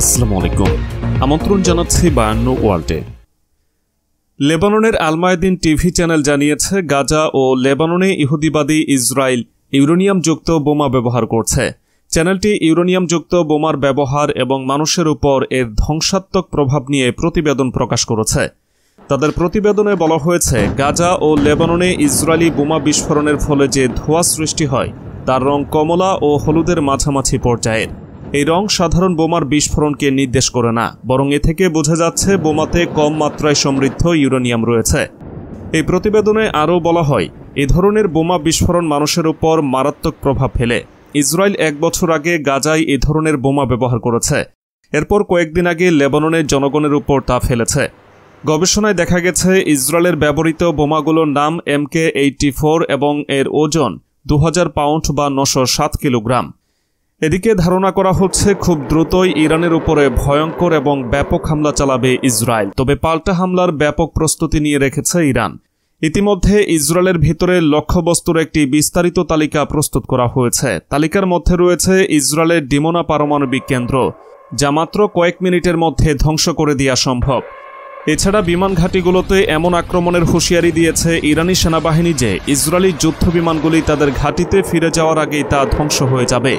আসসালামু আলাইকুম আমন্ত্রণ জানাচ্ছি বায়ান্ন ওয়ার্ল্ডে লেবাননের আলমায়দিন টিভি চ্যানেল জানিয়েছে গাজা ও লেবাননে ইহুদিবাদী ইসরায়েল ইউরেনিয়ামযুক্ত বোমা ব্যবহার করছে চ্যানেলটি ইউরেনিয়ামযুক্ত বোমার ব্যবহার এবং মানুষের উপর এর ধ্বংসাত্মক প্রভাব নিয়ে প্রতিবেদন প্রকাশ করেছে তাদের প্রতিবেদনে বলা হয়েছে গাজা ও লেবাননে ইসরায়েলি বোমা বিস্ফোরণের ফলে যে ধোঁয়া সৃষ্টি হয় তার রং কমলা ও হলুদের মাঝামাঝি পর্যায়ের এই রং সাধারণ বোমার বিস্ফোরণকে নির্দেশ করে না বরং এ থেকে বোঝা যাচ্ছে বোমাতে কম মাত্রায় সমৃদ্ধ ইউরেনিয়াম রয়েছে এই প্রতিবেদনে আরও বলা হয় এ ধরনের বোমা বিস্ফোরণ মানুষের উপর মারাত্মক প্রভাব ফেলে ইসরায়েল এক বছর আগে গাজায় এ ধরনের বোমা ব্যবহার করেছে এরপর কয়েকদিন আগে লেবাননের জনগণের উপর তা ফেলেছে গবেষণায় দেখা গেছে ইসরায়েলের ব্যবহৃত বোমাগুলোর নাম এমকে এইটটি ফোর এবং এর ওজন দু পাউন্ড বা নশো সাত কিলোগ্রাম এদিকে ধারণা করা হচ্ছে খুব দ্রুতই ইরানের উপরে ভয়ঙ্কর এবং ব্যাপক হামলা চালাবে ইসরায়েল তবে পাল্টা হামলার ব্যাপক প্রস্তুতি নিয়ে রেখেছে ইরান ইতিমধ্যে ইসরায়েলের ভিতরে লক্ষ্যবস্তুর একটি বিস্তারিত তালিকা প্রস্তুত করা হয়েছে তালিকার মধ্যে রয়েছে ইসরায়েলের ডিমোনা পারমাণবিক কেন্দ্র যা মাত্র কয়েক মিনিটের মধ্যে ধ্বংস করে দেওয়া সম্ভব এছাড়া বিমান ঘাঁটিগুলোতে এমন আক্রমণের হুঁশিয়ারি দিয়েছে ইরানি সেনাবাহিনী যে ইসরায়েলি যুদ্ধ বিমানগুলি তাদের ঘাঁটিতে ফিরে যাওয়ার আগেই তা ধ্বংস হয়ে যাবে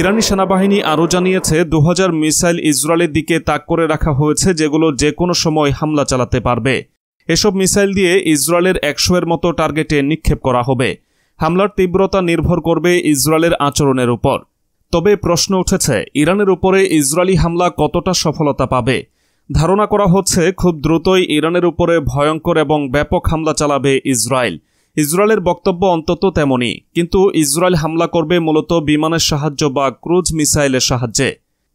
ইরানি সেনাবাহিনী আরও জানিয়েছে দু মিসাইল ইসরায়েলের দিকে তাক করে রাখা হয়েছে যেগুলো যে কোনো সময় হামলা চালাতে পারবে এসব মিসাইল দিয়ে ইসরায়েলের একশো এর মতো টার্গেটে নিক্ষেপ করা হবে হামলার তীব্রতা নির্ভর করবে ইসরায়েলের আচরণের উপর তবে প্রশ্ন উঠেছে ইরানের উপরে ইসরায়েলি হামলা কতটা সফলতা পাবে ধারণা করা হচ্ছে খুব দ্রুতই ইরানের উপরে ভয়ঙ্কর এবং ব্যাপক হামলা চালাবে ইসরায়েল ইসরায়েলের বক্তব্য অন্তত তেমনই কিন্তু ইসরায়েল হামলা করবে মূলত বিমানের সাহায্য বা ক্রুজ মিসাইলের সাহায্যে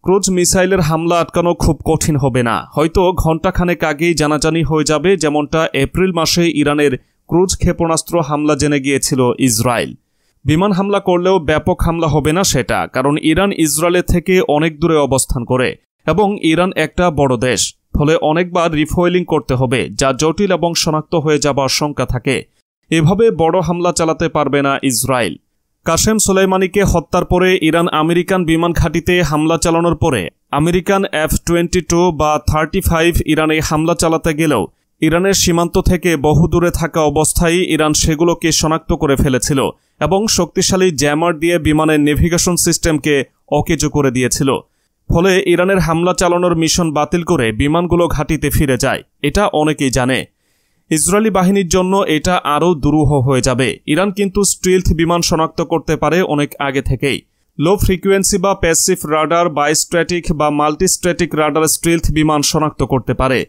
ক্রুজ মিসাইলের হামলা আটকানো খুব কঠিন হবে না হয়তো ঘণ্টাখানেক আগেই জানাজানি হয়ে যাবে যেমনটা এপ্রিল মাসে ইরানের ক্রুজ ক্ষেপণাস্ত্র হামলা জেনে গিয়েছিল ইসরায়েল বিমান হামলা করলেও ব্যাপক হামলা হবে না সেটা কারণ ইরান ইসরায়েলের থেকে অনেক দূরে অবস্থান করে এবং ইরান একটা বড় দেশ ফলে অনেকবার রিফোয়েলিং করতে হবে যা জটিল এবং শনাক্ত হয়ে যাবার আশঙ্কা থাকে এভাবে বড় হামলা চালাতে পারবে না ইসরায়েল কাশেম সোলাইমানিকে হত্যার পরে ইরান আমেরিকান বিমান ঘাঁটিতে হামলা চালানোর পরে আমেরিকান এফ টোয়েন্টি টু বা থার্টি ফাইভ ইরানে হামলা চালাতে গেলেও ইরানের সীমান্ত থেকে বহু দূরে থাকা অবস্থায় ইরান সেগুলোকে শনাক্ত করে ফেলেছিল এবং শক্তিশালী জ্যামার দিয়ে বিমানের নেভিগেশন সিস্টেমকে অকেজো করে দিয়েছিল ফলে ইরানের হামলা চালানোর মিশন বাতিল করে বিমানগুলো ঘাঁটিতে ফিরে যায় এটা অনেকেই জানে ইসরায়েলি বাহিনীর জন্য এটা আরও দুরূহ হয়ে যাবে ইরান কিন্তু স্টিলথ বিমান শনাক্ত করতে পারে অনেক আগে থেকেই লো ফ্রিকুয়েন্সি বা প্যাসিভ রাডার বা স্ট্র্যাটিক বা মাল্টিস্ট্র্যাটিক রাডার স্টিলথ বিমান শনাক্ত করতে পারে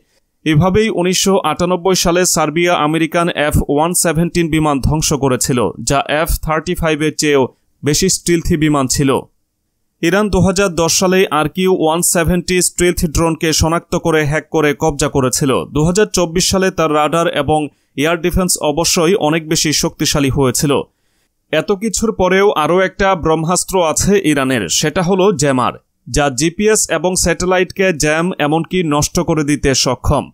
এভাবেই উনিশশো সালে Serbia American F one seventeen বিমান ধ্বংস করেছিল যা এফ থার্টি ফাইভের চেয়েও বেশি স্টিলথি বিমান ছিল ইরান দু সালে আরকিউ ওয়ান সেভেন্টি স্ট্রেলথ ড্রোনকে শনাক্ত করে হ্যাক করে কবজা করেছিল দু সালে তার রাডার এবং এয়ার ডিফেন্স অবশ্যই অনেক বেশি শক্তিশালী হয়েছিল এত কিছুর পরেও আরও একটা ব্রহ্মাস্ত্র আছে ইরানের সেটা হলো জ্যামার যা জিপিএস এবং স্যাটেলাইটকে জ্যাম এমনকি নষ্ট করে দিতে সক্ষম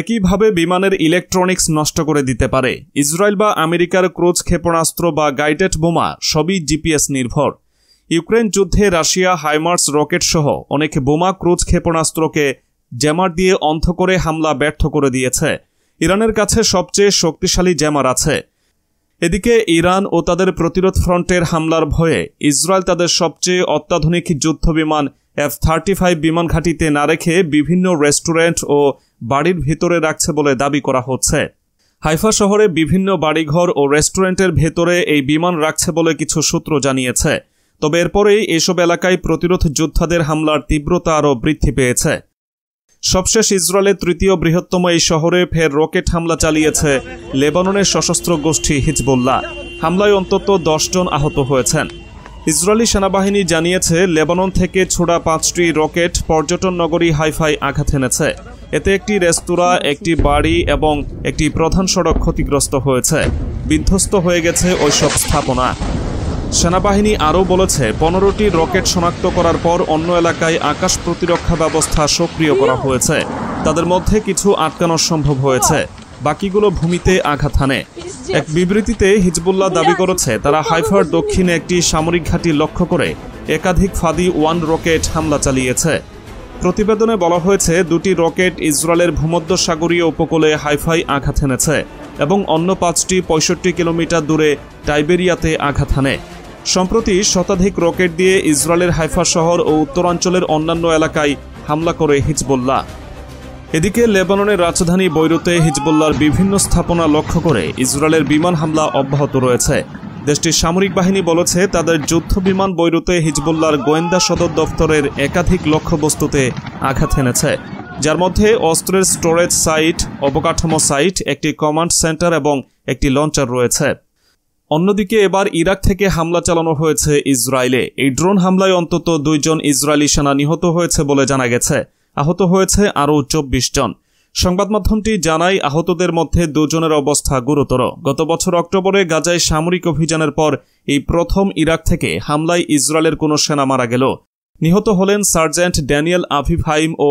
একইভাবে বিমানের ইলেকট্রনিক্স নষ্ট করে দিতে পারে ইসরায়েল বা আমেরিকার ক্রুজ ক্ষেপণাস্ত্র বা গাইডেড বোমা সবই জিপিএস নির্ভর ইউক্রেন যুদ্ধে রাশিয়া হাইমার্স রকেট সহ অনেক বোমা ক্রুজ ক্ষেপণাস্ত্রকে জ্যামার দিয়ে অন্ধ করে হামলা ব্যর্থ করে দিয়েছে ইরানের কাছে সবচেয়ে শক্তিশালী জ্যামার আছে এদিকে ইরান ও তাদের প্রতিরোধ ফ্রন্টের হামলার ভয়ে ইসরায়েল তাদের সবচেয়ে অত্যাধুনিক যুদ্ধ বিমান এফ থার্টি ফাইভ বিমান ঘাঁটিতে না রেখে বিভিন্ন রেস্টুরেন্ট ও বাড়ির ভিতরে রাখছে বলে দাবি করা হচ্ছে হাইফা শহরে বিভিন্ন বাড়িঘর ও রেস্টুরেন্টের ভেতরে এই বিমান রাখছে বলে কিছু সূত্র জানিয়েছে তবে এরপরেই এসব এলাকায় প্রতিরোধ যোদ্ধাদের হামলার তীব্রতা আরও বৃদ্ধি পেয়েছে সবশেষ ইসরায়েলের তৃতীয় বৃহত্তম এই শহরে ফের রকেট হামলা চালিয়েছে লেবাননের সশস্ত্র গোষ্ঠী হিজবুল্লাহ হামলায় অন্তত দশ জন আহত হয়েছেন ইসরায়েলি সেনাবাহিনী জানিয়েছে লেবানন থেকে ছোড়া পাঁচটি রকেট পর্যটন নগরী হাইফাই আঘাত এনেছে এতে একটি রেস্তোরাঁ একটি বাড়ি এবং একটি প্রধান সড়ক ক্ষতিগ্রস্ত হয়েছে বিধ্বস্ত হয়ে গেছে ওইসব স্থাপনা সেনাবাহিনী আরও বলেছে পনেরোটি রকেট শনাক্ত করার পর অন্য এলাকায় আকাশ প্রতিরক্ষা ব্যবস্থা সক্রিয় করা হয়েছে তাদের মধ্যে কিছু আটকানো সম্ভব হয়েছে বাকিগুলো ভূমিতে আঘাত হানে এক বিবৃতিতে হিজবুল্লাহ দাবি করেছে তারা হাইফার দক্ষিণে একটি সামরিক ঘাঁটি লক্ষ্য করে একাধিক ফাদি ওয়ান রকেট হামলা চালিয়েছে প্রতিবেদনে বলা হয়েছে দুটি রকেট ইসরায়েলের ভূমধ্য সাগরীয় উপকূলে হাইফাই আঘাত এনেছে এবং অন্য পাঁচটি পঁয়ষট্টি কিলোমিটার দূরে টাইবেরিয়াতে আঘাত হানে সম্প্রতি শতাধিক রকেট দিয়ে ইসরায়েলের হাইফা শহর ও উত্তরাঞ্চলের অন্যান্য এলাকায় হামলা করে হিজবুল্লাহ এদিকে লেবাননের রাজধানী বৈরুতে হিজবুল্লার বিভিন্ন স্থাপনা লক্ষ্য করে ইসরায়েলের বিমান হামলা অব্যাহত রয়েছে দেশটির সামরিক বাহিনী বলেছে তাদের যুদ্ধ বিমান বৈরুতে হিজবুল্লার গোয়েন্দা সদর দফতরের একাধিক লক্ষ্যবস্তুতে আঘাত এনেছে যার মধ্যে অস্ত্রের স্টোরেজ সাইট অবকাঠামো সাইট একটি কমান্ড সেন্টার এবং একটি লঞ্চার রয়েছে অন্যদিকে এবার ইরাক থেকে হামলা চালানো হয়েছে ইসরায়েলে এই ড্রোন হামলায় অন্তত দুইজন ইসরায়েলি সেনা নিহত হয়েছে বলে জানা গেছে আহত হয়েছে আরও চব্বিশ জন সংবাদ মাধ্যমটি জানায় আহতদের মধ্যে দুজনের অবস্থা গুরুতর গত বছর অক্টোবরে গাজায় সামরিক অভিযানের পর এই প্রথম ইরাক থেকে হামলায় ইসরায়েলের কোনো সেনা মারা গেল নিহত হলেন সার্জেন্ট ড্যানিয়েল আভিফাইম হাইম ও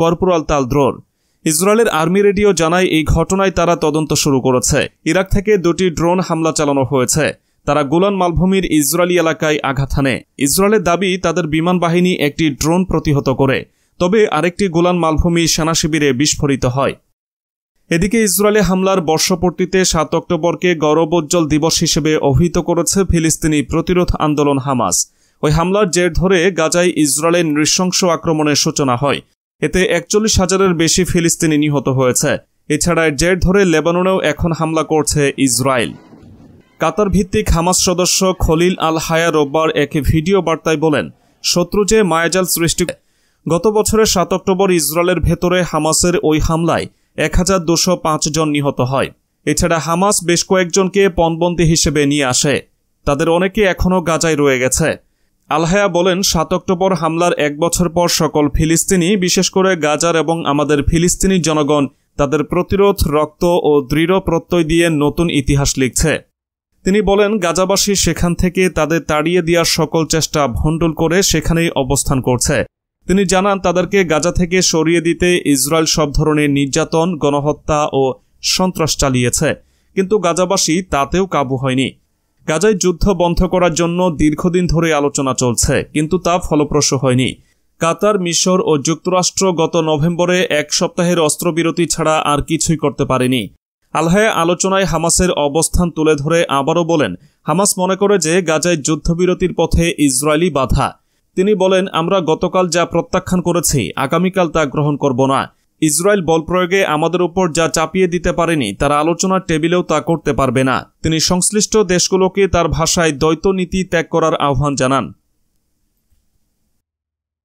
কর্পোরাল তালদ্রোর ইসরায়েলের আর্মি রেডিও জানায় এই ঘটনায় তারা তদন্ত শুরু করেছে ইরাক থেকে দুটি ড্রোন হামলা চালানো হয়েছে তারা গোলান মালভূমির ইসরায়েলি এলাকায় আঘাত হানে ইসরায়েলের দাবি তাদের বিমান বাহিনী একটি ড্রোন প্রতিহত করে তবে আরেকটি গোলান মালভূমি সেনা শিবিরে বিস্ফোরিত হয় এদিকে ইসরায়েলে হামলার বর্ষপূর্তিতে সাত অক্টোবরকে গৌরবোজ্জ্বল দিবস হিসেবে অভিহিত করেছে ফিলিস্তিনি প্রতিরোধ আন্দোলন হামাস ওই হামলার জের ধরে গাজায় ইসরায়েলের নৃশংস আক্রমণের সূচনা হয় এতে একচল্লিশ হাজারের বেশি ফিলিস্তিনি নিহত হয়েছে এছাড়া জের ধরে লেবাননেও এখন হামলা করছে ইসরায়েল কাতার ভিত্তিক হামাস সদস্য খলিল আল হায়া রোববার এক ভিডিও বার্তায় বলেন শত্রু যে মায়াজাল সৃষ্টি গত বছরের সাত অক্টোবর ইসরায়েলের ভেতরে হামাসের ওই হামলায় এক হাজার দুশো জন নিহত হয় এছাড়া হামাস বেশ কয়েকজনকে পণবন্দী হিসেবে নিয়ে আসে তাদের অনেকে এখনও গাজায় রয়ে গেছে আলহায়া বলেন সাত অক্টোবর হামলার এক বছর পর সকল ফিলিস্তিনি বিশেষ করে গাজার এবং আমাদের ফিলিস্তিনি জনগণ তাদের প্রতিরোধ রক্ত ও দৃঢ় প্রত্যয় দিয়ে নতুন ইতিহাস লিখছে তিনি বলেন গাজাবাসী সেখান থেকে তাদের তাড়িয়ে দেওয়ার সকল চেষ্টা ভণ্ডুল করে সেখানেই অবস্থান করছে তিনি জানান তাদেরকে গাজা থেকে সরিয়ে দিতে ইসরায়েল সব ধরনের নির্যাতন গণহত্যা ও সন্ত্রাস চালিয়েছে কিন্তু গাজাবাসী তাতেও কাবু হয়নি গাজায় যুদ্ধ বন্ধ করার জন্য দীর্ঘদিন ধরে আলোচনা চলছে কিন্তু তা ফলপ্রসূ হয়নি কাতার মিশর ও যুক্তরাষ্ট্র গত নভেম্বরে এক সপ্তাহের অস্ত্রবিরতি ছাড়া আর কিছুই করতে পারেনি আলহায় আলোচনায় হামাসের অবস্থান তুলে ধরে আবারও বলেন হামাস মনে করে যে গাজায় যুদ্ধবিরতির পথে ইসরায়েলি বাধা তিনি বলেন আমরা গতকাল যা প্রত্যাখ্যান করেছি আগামীকাল তা গ্রহণ করব না ইসরায়েল বল প্রয়োগে আমাদের উপর যা চাপিয়ে দিতে পারেনি তারা আলোচনার টেবিলেও তা করতে পারবে না তিনি সংশ্লিষ্ট দেশগুলোকে তার ভাষায় দ্বৈত নীতি ত্যাগ করার আহ্বান জানান